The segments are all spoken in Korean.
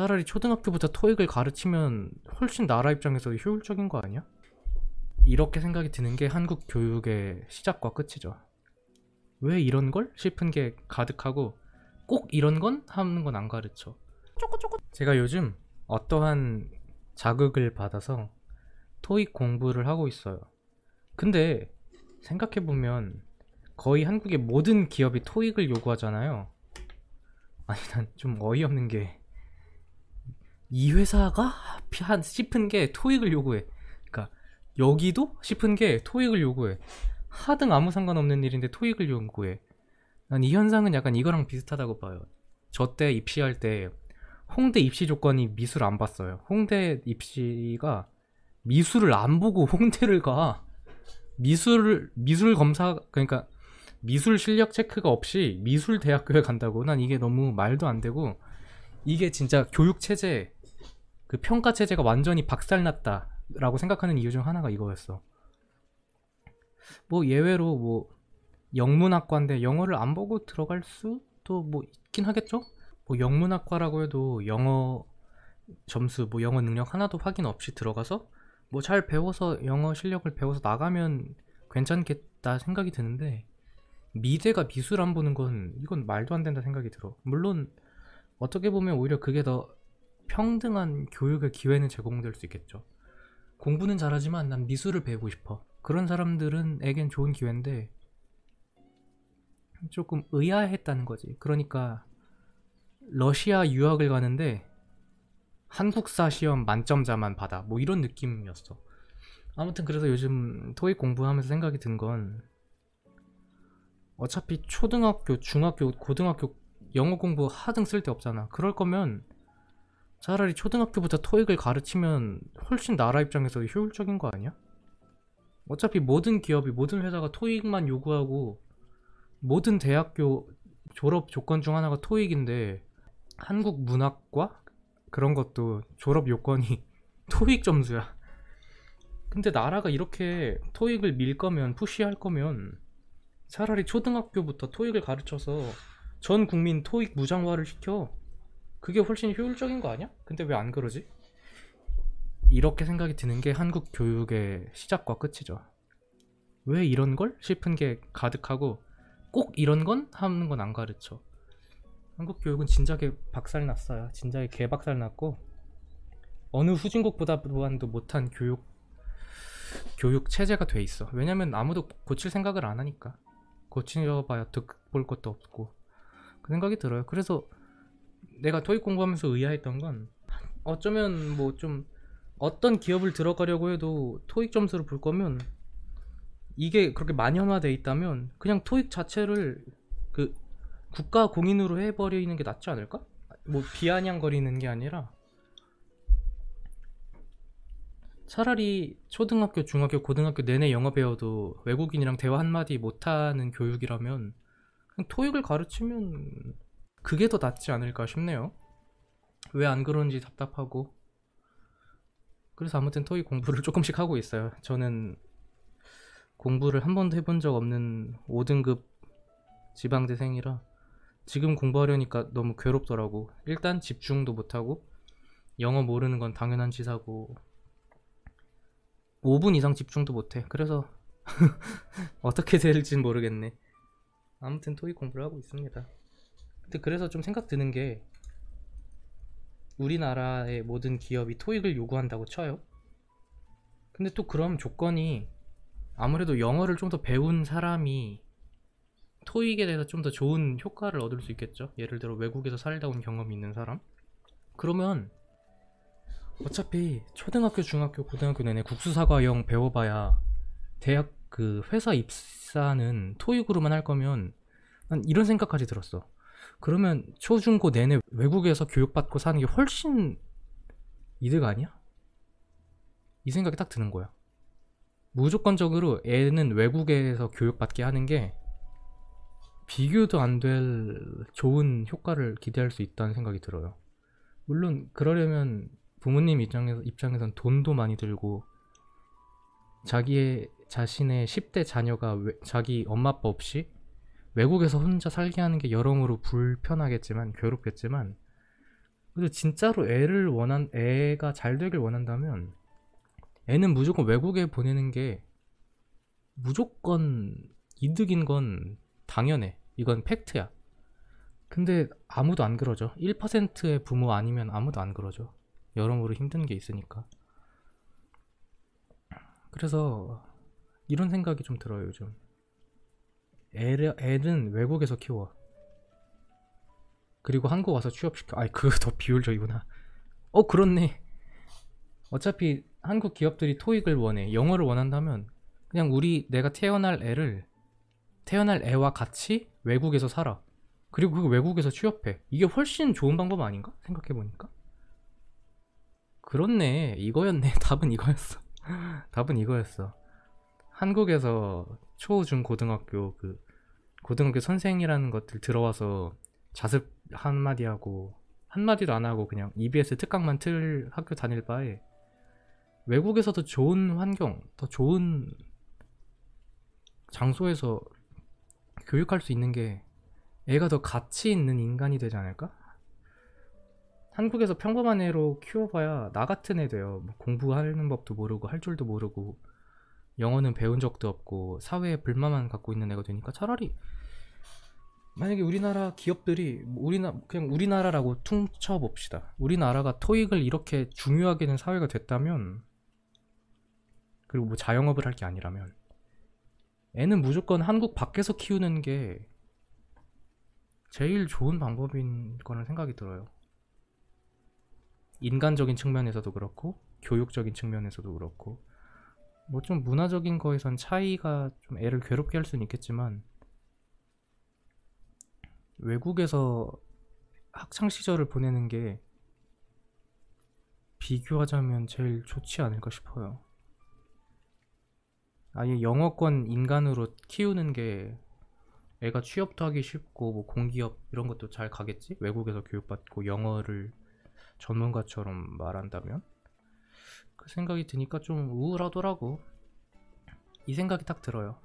차라리 초등학교부터 토익을 가르치면 훨씬 나라 입장에서 효율적인 거 아니야? 이렇게 생각이 드는 게 한국 교육의 시작과 끝이죠. 왜 이런 걸? 싶은 게 가득하고 꼭 이런 건? 하는 건 안 가르쳐. 제가 요즘 어떠한 자극을 받아서 토익 공부를 하고 있어요. 근데 생각해보면 거의 한국의 모든 기업이 토익을 요구하잖아요. 아니, 난 좀 어이없는 게이 회사가 한 싶은 게 토익을 요구해. 그러니까 여기도 싶은 게 토익을 요구해. 하등 아무 상관없는 일인데 토익을 요구해. 난 이 현상은 약간 이거랑 비슷하다고 봐요. 저 때 입시할 때 홍대 입시 조건이 미술 안 봤어요. 홍대 입시가 미술을 안 보고 홍대를 가. 미술 미술 검사 그러니까 미술 실력 체크가 없이 미술 대학교에 간다고 난 이게 너무 말도 안 되고 이게 진짜 교육 체제 그 평가 체제가 완전히 박살났다라고 생각하는 이유 중 하나가 이거였어. 뭐 예외로 뭐 영문학과인데 영어를 안 보고 들어갈 수도 뭐 있긴 하겠죠. 뭐 영문학과라고 해도 영어 점수, 뭐 영어 능력 하나도 확인 없이 들어가서 뭐 잘 배워서 영어 실력을 배워서 나가면 괜찮겠다 생각이 드는데 미대가 미술 안 보는 건 이건 말도 안 된다 생각이 들어. 물론 어떻게 보면 오히려 그게 더 평등한 교육의 기회는 제공될 수 있겠죠. 공부는 잘하지만 난 미술을 배우고 싶어. 그런 사람들은 에겐 좋은 기회인데 조금 의아했다는 거지. 그러니까 러시아 유학을 가는데 한국사 시험 만점자만 받아. 뭐 이런 느낌이었어. 아무튼 그래서 요즘 토익 공부하면서 생각이 든 건 어차피 초등학교, 중학교, 고등학교 영어 공부 하등 쓸데 없잖아. 그럴 거면 차라리 초등학교부터 토익을 가르치면 훨씬 나라 입장에서 효율적인 거 아니야? 어차피 모든 기업이 모든 회사가 토익만 요구하고 모든 대학교 졸업 조건 중 하나가 토익인데 한국 문학과 그런 것도 졸업 요건이 토익 점수야. 근데 나라가 이렇게 토익을 밀 거면 푸시할 거면 차라리 초등학교부터 토익을 가르쳐서 전 국민 토익 무장화를 시켜. 그게 훨씬 효율적인 거 아니야? 근데 왜 안 그러지? 이렇게 생각이 드는 게 한국 교육의 시작과 끝이죠. 왜 이런 걸? 싶은 게 가득하고 꼭 이런 건? 하는 건 안 가르쳐. 한국 교육은 진작에 박살났어요. 진작에 개박살났고 어느 후진국보다 보안도 못한 교육 교육 체제가 돼 있어. 왜냐면 아무도 고칠 생각을 안 하니까 고치려봐야 득볼 것도 없고 그 생각이 들어요. 그래서 내가 토익 공부하면서 의아했던 건 어쩌면 뭐 좀 어떤 기업을 들어가려고 해도 토익 점수를 볼 거면 이게 그렇게 만연화돼 있다면 그냥 토익 자체를 그 국가 공인으로 해버리는 게 낫지 않을까? 뭐 비아냥거리는 게 아니라 차라리 초등학교, 중학교, 고등학교 내내 영어 배워도 외국인이랑 대화 한마디 못하는 교육이라면 그냥 토익을 가르치면 그게 더 낫지 않을까 싶네요. 왜 안 그런지 답답하고. 그래서 아무튼 토익 공부를 조금씩 하고 있어요. 저는 공부를 한 번도 해본 적 없는 5등급 지방대생이라 지금 공부하려니까 너무 괴롭더라고. 일단 집중도 못하고 영어 모르는 건 당연한 짓하고 5분 이상 집중도 못해. 그래서 어떻게 될진 모르겠네. 아무튼 토익 공부를 하고 있습니다. 근데 그, 그래서 좀 생각 드는 게 우리나라의 모든 기업이 토익을 요구한다고 쳐요. 근데 또 그럼 조건이 아무래도 영어를 좀 더 배운 사람이 토익에 대해서 좀 더 좋은 효과를 얻을 수 있겠죠. 예를 들어 외국에서 살다 온 경험이 있는 사람. 그러면 어차피 초등학교, 중학교, 고등학교 내내 국수사과형 배워봐야 대학 그 회사 입사는 토익으로만 할 거면 난 이런 생각까지 들었어. 그러면 초중고 내내 외국에서 교육받고 사는 게 훨씬 이득 아니야? 이 생각이 딱 드는 거야. 무조건적으로 애는 외국에서 교육받게 하는 게 비교도 안 될 좋은 효과를 기대할 수 있다는 생각이 들어요. 물론 그러려면 부모님 입장에서 입장에선 돈도 많이 들고 자기의 자신의 10대 자녀가 외, 자기 엄마 아빠 없이 외국에서 혼자 살게 하는 게 여러모로 불편하겠지만 괴롭겠지만 그래도 진짜로 애를 원한 애가 잘 되길 원한다면 애는 무조건 외국에 보내는 게 무조건 이득인 건 당연해 이건 팩트야 근데 아무도 안 그러죠 1%의 부모 아니면 아무도 안 그러죠 여러모로 힘든 게 있으니까 그래서 이런 생각이 좀 들어요 요즘 애를, 애는 외국에서 키워 그리고 한국 와서 취업시켜 아이 그거 더 비효율적이구나 어 그렇네 어차피 한국 기업들이 토익을 원해 영어를 원한다면 그냥 우리 내가 태어날 애를 태어날 애와 같이 외국에서 살아 그리고 그 외국에서 취업해 이게 훨씬 좋은 방법 아닌가? 생각해보니까 그렇네 이거였네 답은 이거였어 답은 이거였어 한국에서 초, 중, 고등학교 그 고등학교 선생이라는 것들 들어와서 자습 한마디 하고 한마디도 안 하고 그냥 EBS 특강만 틀 학교 다닐 바에 외국에서 도 좋은 환경, 더 좋은 장소에서 교육할 수 있는 게 애가 더 가치 있는 인간이 되지 않을까? 한국에서 평범한 애로 키워봐야 나 같은 애 돼요. 뭐 공부하는 법도 모르고 할 줄도 모르고 영어는 배운 적도 없고 사회에 불만만 갖고 있는 애가 되니까 차라리 만약에 우리나라 기업들이 우리나 그냥 우리나라라고 퉁쳐 봅시다. 우리나라가 토익을 이렇게 중요하게 된 사회가 됐다면 그리고 뭐 자영업을 할 게 아니라면 애는 무조건 한국 밖에서 키우는 게 제일 좋은 방법인 거는 라 생각이 들어요. 인간적인 측면에서도 그렇고 교육적인 측면에서도 그렇고 뭐좀 문화적인 거에선 차이가 좀 애를 괴롭게 할 수는 있겠지만 외국에서 학창 시절을 보내는 게 비교하자면 제일 좋지 않을까 싶어요. 아예 영어권 인간으로 키우는 게 애가 취업도 하기 쉽고 뭐 공기업 이런 것도 잘 가겠지? 외국에서 교육받고 영어를 전문가처럼 말한다면? 그 생각이 드니까 좀 우울하더라고. 이 생각이 딱 들어요.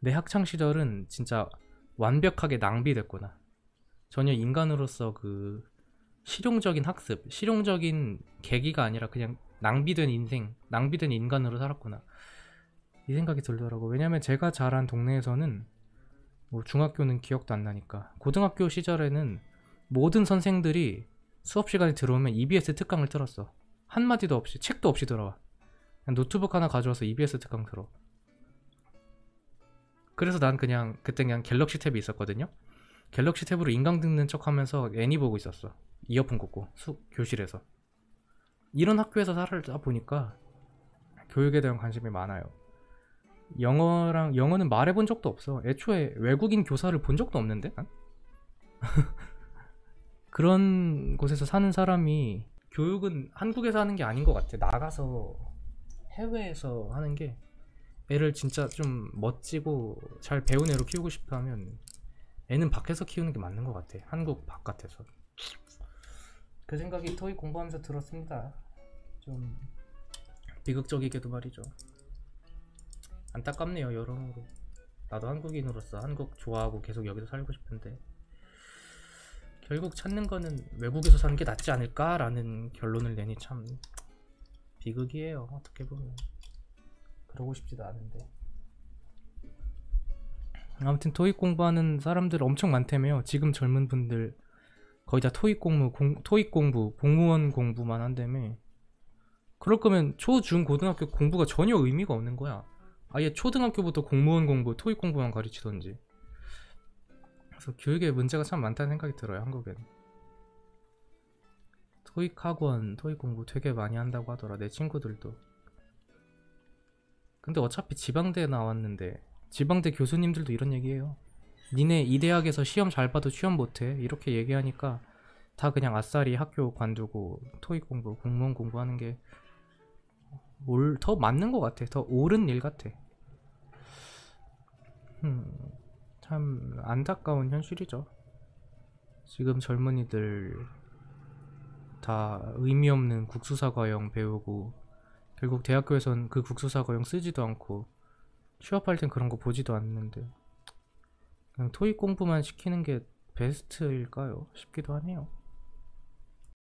내 학창 시절은 진짜 완벽하게 낭비됐구나. 전혀 인간으로서 그 실용적인 학습, 실용적인 계기가 아니라 그냥 낭비된 인생, 낭비된 인간으로 살았구나. 이 생각이 들더라고. 왜냐면 제가 자란 동네에서는 뭐 중학교는 기억도 안 나니까 고등학교 시절에는 모든 선생들이 수업 시간에 들어오면 EBS 특강을 틀었어. 한마디도 없이 책도 없이 들어와 노트북 하나 가져와서 EBS 특강 들어 그래서 난 그냥 그때 그냥 갤럭시 탭이 있었거든요 갤럭시 탭으로 인강 듣는 척 하면서 애니 보고 있었어 이어폰 꽂고 수, 교실에서 이런 학교에서 살다 보니까 교육에 대한 관심이 많아요 영어랑 영어는 말해본 적도 없어 애초에 외국인 교사를 본 적도 없는데 그런 곳에서 사는 사람이 교육은 한국에서 하는 게 아닌 것 같아. 나가서 해외에서 하는 게 애를 진짜 좀 멋지고 잘 배운 애로 키우고 싶다면 애는 밖에서 키우는 게 맞는 것 같아. 한국 바깥에서. 그 생각이 토익 공부하면서 들었습니다. 좀 비극적이게도 말이죠. 안타깝네요, 여러모로. 나도 한국인으로서 한국 좋아하고 계속 여기서 살고 싶은데 결국 찾는 거는 외국에서 사는 게 낫지 않을까라는 결론을 내니 참 비극이에요. 어떻게 보면 그러고 싶지도 않은데. 아무튼 토익 공부하는 사람들 엄청 많다며요. 지금 젊은 분들 거의 다 토익 공부, 공, 토익 공부, 공무원 공부만 한다며. 그럴 거면 초, 중, 고등학교 공부가 전혀 의미가 없는 거야. 아예 초등학교부터 공무원 공부, 토익 공부만 가르치던지. 그래서 교육에 문제가 참 많다는 생각이 들어요 한국엔 토익 학원 토익 공부 되게 많이 한다고 하더라 내 친구들도 근데 어차피 지방대에 나왔는데 지방대 교수님들도 이런 얘기해요 니네 이 대학에서 시험 잘 봐도 취업 못해 이렇게 얘기하니까 다 그냥 아싸리 학교 관두고 토익 공부 공무원 공부하는 게 더 맞는 것 같아 더 옳은 일 같아 음. 참 안타까운 현실이죠. 지금 젊은이들 다 의미 없는 국수사과형 배우고 결국 대학교에선 그 국수사과형 쓰지도 않고 취업할 땐 그런 거 보지도 않는데 그냥 토익 공부만 시키는 게 베스트일까요? 싶기도 하네요.